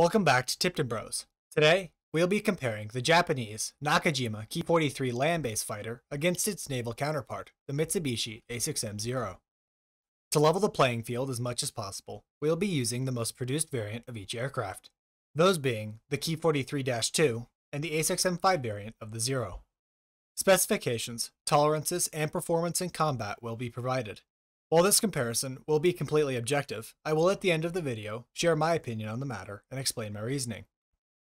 Welcome back to Tipton Bros. Today, we'll be comparing the Japanese Nakajima Ki-43 land-based fighter against its naval counterpart, the Mitsubishi A6M-0. To level the playing field as much as possible, we'll be using the most produced variant of each aircraft, those being the Ki-43-2 and the A6M-5 variant of the Zero. Specifications, tolerances, and performance in combat will be provided, while this comparison will be completely objective, I will at the end of the video share my opinion on the matter and explain my reasoning.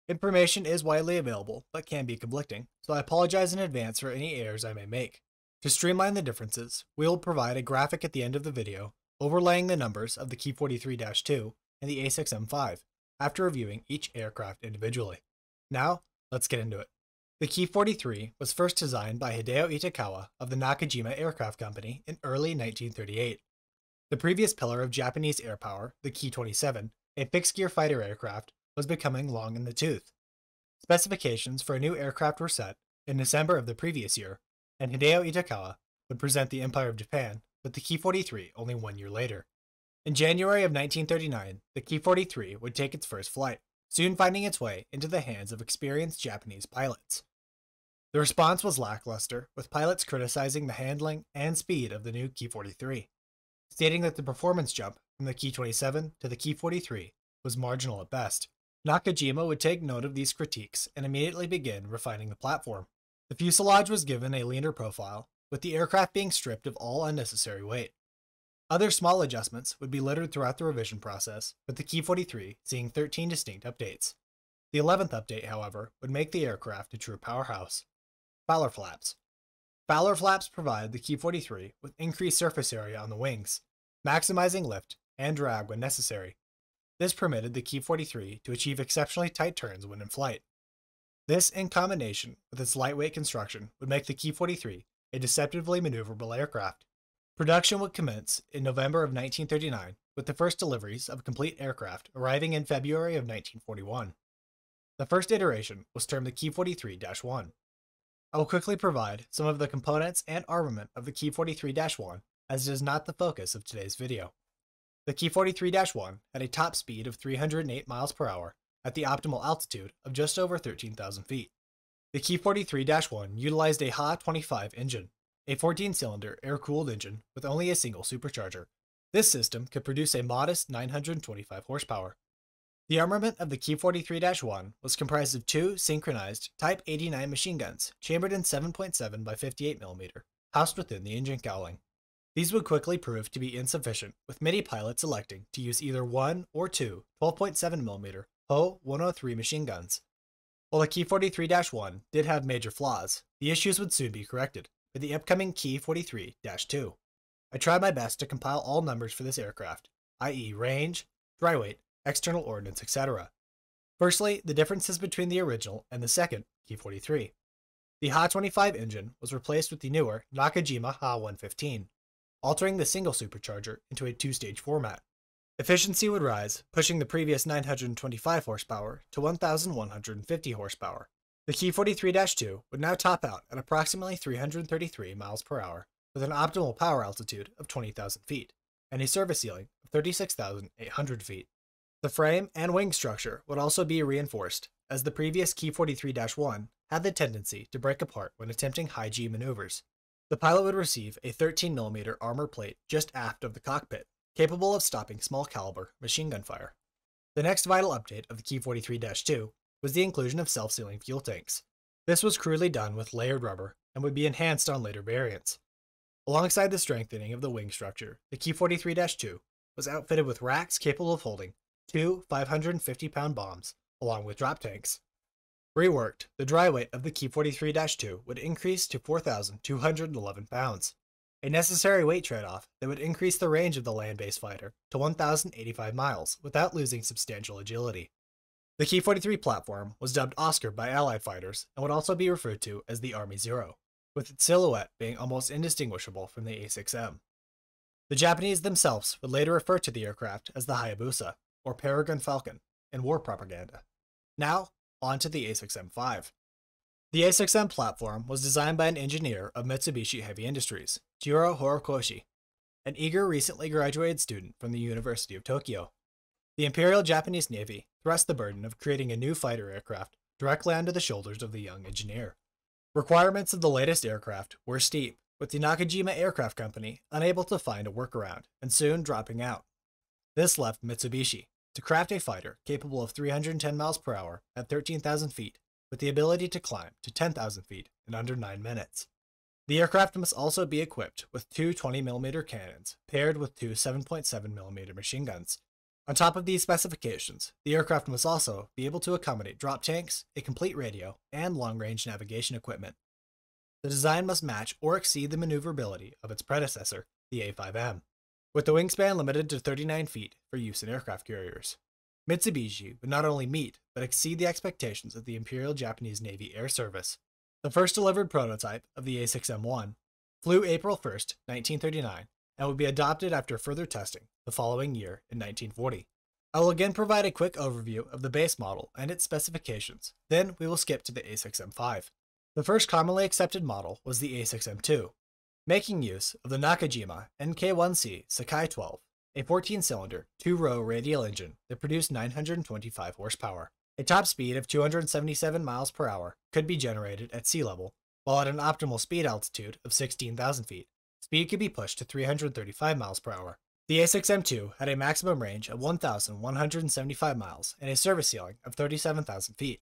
Information is widely available, but can be conflicting, so I apologize in advance for any errors I may make. To streamline the differences, we will provide a graphic at the end of the video, overlaying the numbers of the Key 43-2 and the A6M5, after reviewing each aircraft individually. Now, let's get into it. The Ki-43 was first designed by Hideo Itakawa of the Nakajima Aircraft Company in early 1938. The previous pillar of Japanese air power, the Ki-27, a fixed-gear fighter aircraft, was becoming long in the tooth. Specifications for a new aircraft were set in December of the previous year, and Hideo Itakawa would present the Empire of Japan with the Ki-43 only one year later. In January of 1939, the Ki-43 would take its first flight soon finding its way into the hands of experienced Japanese pilots. The response was lackluster, with pilots criticizing the handling and speed of the new Key 43, stating that the performance jump from the Key 27 to the Key 43 was marginal at best. Nakajima would take note of these critiques and immediately begin refining the platform. The fuselage was given a leaner profile, with the aircraft being stripped of all unnecessary weight. Other small adjustments would be littered throughout the revision process, with the Key 43 seeing 13 distinct updates. The 11th update, however, would make the aircraft a true powerhouse. Fowler flaps. Fowler flaps provide the Key 43 with increased surface area on the wings, maximizing lift and drag when necessary. This permitted the Key 43 to achieve exceptionally tight turns when in flight. This, in combination with its lightweight construction, would make the Key 43 a deceptively maneuverable aircraft. Production would commence in November of 1939 with the first deliveries of complete aircraft arriving in February of 1941. The first iteration was termed the Key 43 1. I will quickly provide some of the components and armament of the Key 43 1 as it is not the focus of today's video. The Key 43 1 had a top speed of 308 miles per hour at the optimal altitude of just over 13,000 feet. The Key 43 1 utilized a Ha-25 engine a 14 cylinder air cooled engine with only a single supercharger. This system could produce a modest 925 horsepower. The armament of the Key 43 1 was comprised of two synchronized Type 89 machine guns, chambered in 7.7 by 58mm, housed within the engine cowling. These would quickly prove to be insufficient, with many pilots electing to use either one or two 12.7mm Ho 103 machine guns. While the Key 43 1 did have major flaws, the issues would soon be corrected, for the upcoming Key 43 2. I tried my best to compile all numbers for this aircraft, i.e., range, dry weight, external ordnance, etc. Firstly, the differences between the original and the second Key 43. The Ha 25 engine was replaced with the newer Nakajima Ha 115, altering the single supercharger into a two stage format. Efficiency would rise, pushing the previous 925 horsepower to 1,150 horsepower, the Key 43-2 would now top out at approximately 333 miles per hour with an optimal power altitude of 20,000 feet and a service ceiling of 36,800 feet. The frame and wing structure would also be reinforced, as the previous Key 43-1 had the tendency to break apart when attempting high G maneuvers. The pilot would receive a 13mm armor plate just aft of the cockpit, capable of stopping small caliber machine gun fire. The next vital update of the Key 43 2 was the inclusion of self-sealing fuel tanks. This was crudely done with layered rubber and would be enhanced on later variants. Alongside the strengthening of the wing structure, the Q-43-2 was outfitted with racks capable of holding two 550-pound bombs, along with drop tanks. Reworked, the dry weight of the Q-43-2 would increase to 4,211 pounds, a necessary weight trade-off that would increase the range of the land-based fighter to 1,085 miles without losing substantial agility. The K 43 platform was dubbed Oscar by Allied fighters and would also be referred to as the Army Zero, with its silhouette being almost indistinguishable from the A 6M. The Japanese themselves would later refer to the aircraft as the Hayabusa, or Peregrine Falcon, in war propaganda. Now, on to the A6M 5. The A6M platform was designed by an engineer of Mitsubishi Heavy Industries, Jiro Horikoshi, an eager recently graduated student from the University of Tokyo. The Imperial Japanese Navy thrust the burden of creating a new fighter aircraft directly onto the shoulders of the young engineer. Requirements of the latest aircraft were steep, with the Nakajima Aircraft Company unable to find a workaround and soon dropping out. This left Mitsubishi to craft a fighter capable of 310 miles per hour at 13,000 feet with the ability to climb to 10,000 feet in under 9 minutes. The aircraft must also be equipped with two 20mm cannons paired with two 7.7mm machine guns on top of these specifications, the aircraft must also be able to accommodate drop tanks, a complete radio, and long range navigation equipment. The design must match or exceed the maneuverability of its predecessor, the A5M, with the wingspan limited to 39 feet for use in aircraft carriers. Mitsubishi would not only meet, but exceed the expectations of the Imperial Japanese Navy Air Service. The first delivered prototype of the A6M1 flew April 1, 1939, and would be adopted after further testing the following year in 1940. I will again provide a quick overview of the base model and its specifications, then we will skip to the A6M5. The first commonly accepted model was the A6M2, making use of the Nakajima NK1C Sakai 12, a 14 cylinder, two row radial engine that produced 925 horsepower. A top speed of 277 miles per hour could be generated at sea level, while at an optimal speed altitude of 16,000 feet speed could be pushed to 335 miles per hour. The A6M2 had a maximum range of 1,175 miles and a service ceiling of 37,000 feet.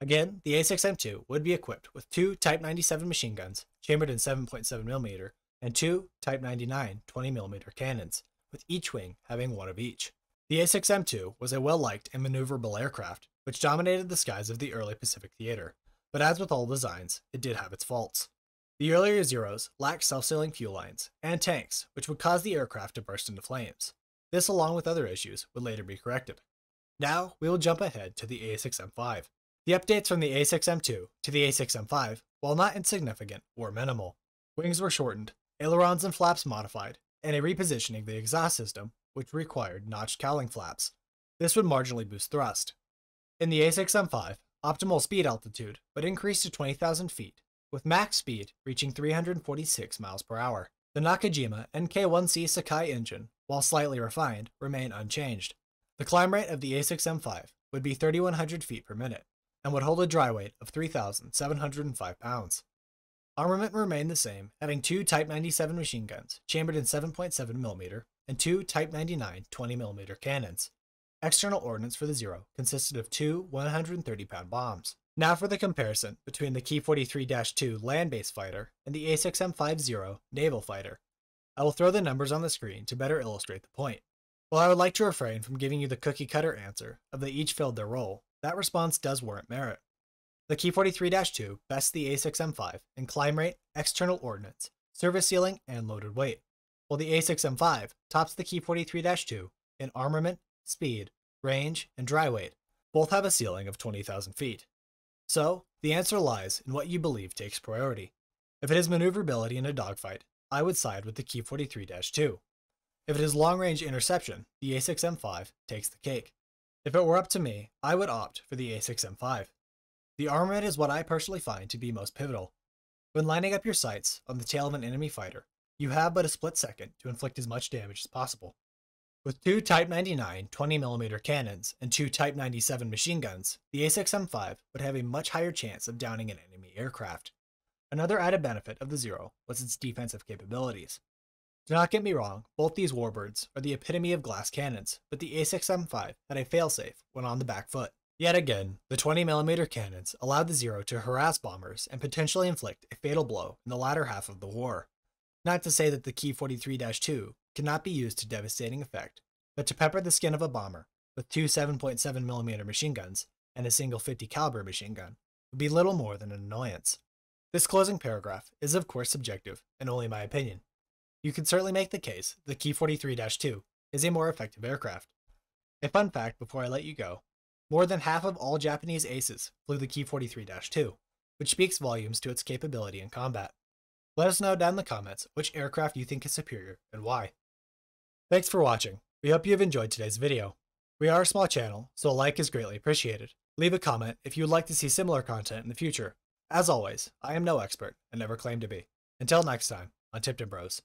Again, the A6M2 would be equipped with two Type 97 machine guns, chambered in 7.7mm, and two Type 99 20mm cannons, with each wing having one of each. The A6M2 was a well liked and maneuverable aircraft, which dominated the skies of the early Pacific Theater, but as with all designs, it did have its faults. The earlier Zeros lacked self-sealing fuel lines and tanks, which would cause the aircraft to burst into flames. This, along with other issues, would later be corrected. Now, we will jump ahead to the A6M5. The updates from the A6M2 to the A6M5, while not insignificant, were minimal. Wings were shortened, ailerons and flaps modified, and a repositioning of the exhaust system, which required notched cowling flaps. This would marginally boost thrust. In the A6M5, optimal speed altitude would increase to 20,000 feet with max speed reaching 346 miles per hour. The Nakajima and K1C Sakai engine, while slightly refined, remain unchanged. The climb rate of the A6 M5 would be 3,100 feet per minute and would hold a dry weight of 3,705 pounds. Armament remained the same, having two Type 97 machine guns, chambered in 7.7mm, and two Type 99 20mm cannons. External ordnance for the Zero consisted of two 130 pound bombs, now for the comparison between the Key 43-2 land-based fighter and the A6M50 naval fighter. I will throw the numbers on the screen to better illustrate the point. While I would like to refrain from giving you the cookie-cutter answer of they each filled their role, that response does warrant merit. The Key 43-2 bests the A6M5 in climb rate, external ordnance, service ceiling, and loaded weight, while the A6M5 tops the Key 43-2 in armament, speed, range, and dry weight. Both have a ceiling of 20,000 feet. So, the answer lies in what you believe takes priority. If it is maneuverability in a dogfight, I would side with the ki 43-2. If it is long-range interception, the A6M5 takes the cake. If it were up to me, I would opt for the A6M5. The armament is what I personally find to be most pivotal. When lining up your sights on the tail of an enemy fighter, you have but a split second to inflict as much damage as possible. With two Type 99 20mm cannons and two Type 97 machine guns, the A6M5 would have a much higher chance of downing an enemy aircraft. Another added benefit of the Zero was its defensive capabilities. Do not get me wrong, both these warbirds are the epitome of glass cannons, but the A6M5 had a failsafe when on the back foot. Yet again, the 20mm cannons allowed the Zero to harass bombers and potentially inflict a fatal blow in the latter half of the war. Not to say that the Key 43 2 cannot be used to devastating effect, but to pepper the skin of a bomber with two 7.7mm machine guns and a single 50 caliber machine gun would be little more than an annoyance. This closing paragraph is of course subjective and only my opinion. You can certainly make the case the Key 43-2 is a more effective aircraft. A fun fact before I let you go, more than half of all Japanese aces flew the Key 43-2, which speaks volumes to its capability in combat. Let us know down in the comments which aircraft you think is superior and why. Thanks for watching. We hope you have enjoyed today's video. We are a small channel, so a like is greatly appreciated. Leave a comment if you would like to see similar content in the future. As always, I am no expert and never claim to be. Until next time, on Tipton Bros.